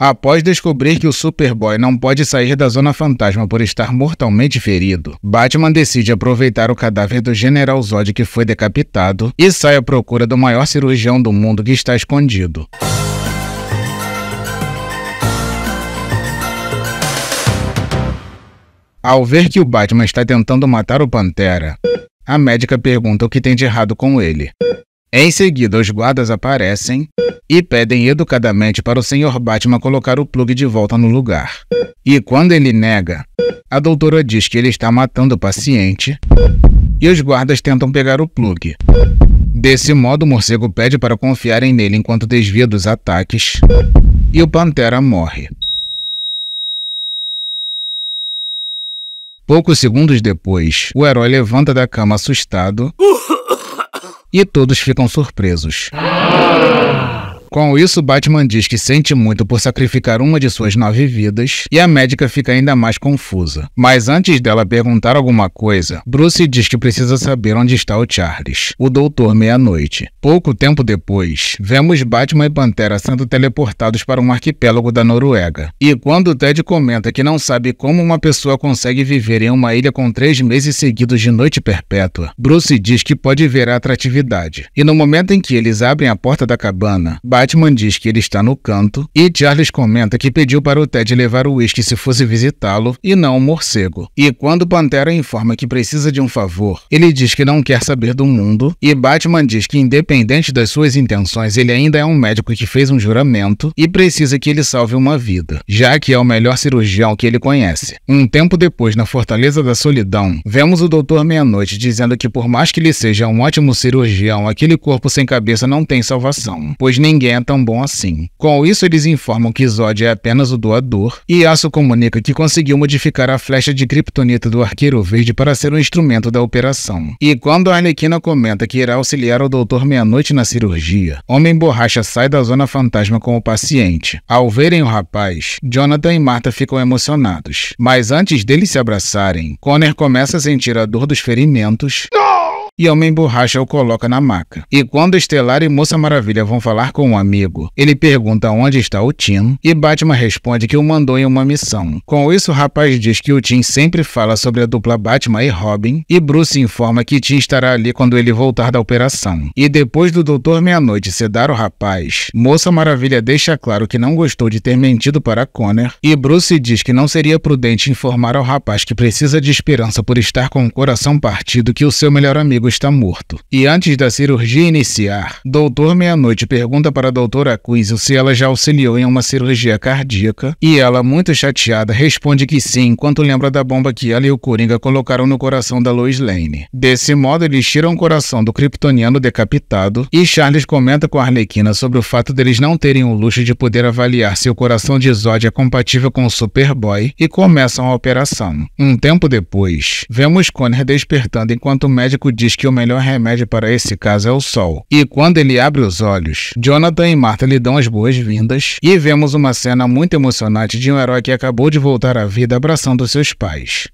Após descobrir que o Superboy não pode sair da Zona Fantasma por estar mortalmente ferido, Batman decide aproveitar o cadáver do General Zod que foi decapitado e sai à procura do maior cirurgião do mundo que está escondido. Ao ver que o Batman está tentando matar o Pantera, a médica pergunta o que tem de errado com ele. Em seguida, os guardas aparecem e pedem educadamente para o Sr. Batman colocar o plugue de volta no lugar. E quando ele nega, a doutora diz que ele está matando o paciente e os guardas tentam pegar o plugue. Desse modo, o morcego pede para confiarem nele enquanto desvia dos ataques e o pantera morre. Poucos segundos depois, o herói levanta da cama assustado e todos ficam surpresos. Ah! Com isso, Batman diz que sente muito por sacrificar uma de suas nove vidas e a médica fica ainda mais confusa. Mas antes dela perguntar alguma coisa, Bruce diz que precisa saber onde está o Charles, o Doutor Meia-Noite. Pouco tempo depois, vemos Batman e Pantera sendo teleportados para um arquipélago da Noruega. E quando Ted comenta que não sabe como uma pessoa consegue viver em uma ilha com três meses seguidos de noite perpétua, Bruce diz que pode ver a atratividade. E no momento em que eles abrem a porta da cabana, Batman Batman diz que ele está no canto e Charles comenta que pediu para o Ted levar o uísque se fosse visitá-lo e não o um morcego. E quando Pantera informa que precisa de um favor, ele diz que não quer saber do mundo e Batman diz que independente das suas intenções, ele ainda é um médico que fez um juramento e precisa que ele salve uma vida, já que é o melhor cirurgião que ele conhece. Um tempo depois, na Fortaleza da Solidão, vemos o Doutor Meia-Noite dizendo que por mais que ele seja um ótimo cirurgião, aquele corpo sem cabeça não tem salvação, pois ninguém ninguém é tão bom assim. Com isso, eles informam que Zod é apenas o doador, e Yasuo comunica que conseguiu modificar a flecha de kryptonita do arqueiro verde para ser um instrumento da operação. E quando a Arlequina comenta que irá auxiliar o Doutor Meia-Noite na cirurgia, Homem Borracha sai da zona fantasma com o paciente. Ao verem o rapaz, Jonathan e Marta ficam emocionados. Mas antes deles se abraçarem, Connor começa a sentir a dor dos ferimentos. Não! e Homem Borracha o coloca na maca. E quando Estelar e Moça Maravilha vão falar com um amigo, ele pergunta onde está o Tim e Batman responde que o mandou em uma missão. Com isso, o rapaz diz que o Tim sempre fala sobre a dupla Batman e Robin e Bruce informa que Tim estará ali quando ele voltar da operação. E depois do Doutor Meia-Noite sedar o rapaz, Moça Maravilha deixa claro que não gostou de ter mentido para Connor e Bruce diz que não seria prudente informar ao rapaz que precisa de esperança por estar com o coração partido que o seu melhor amigo está morto. E antes da cirurgia iniciar, Doutor Meia-Noite pergunta para a Doutora Cuiso se ela já auxiliou em uma cirurgia cardíaca, e ela, muito chateada, responde que sim, enquanto lembra da bomba que ela e o Coringa colocaram no coração da Lois Lane. Desse modo, eles tiram o coração do kryptoniano decapitado, e Charles comenta com a Arlequina sobre o fato deles não terem o luxo de poder avaliar se o coração de Zod é compatível com o Superboy, e começam a operação. Um tempo depois, vemos Connor despertando enquanto o médico diz que o melhor remédio para esse caso é o sol. E quando ele abre os olhos, Jonathan e Martha lhe dão as boas-vindas e vemos uma cena muito emocionante de um herói que acabou de voltar à vida abraçando seus pais.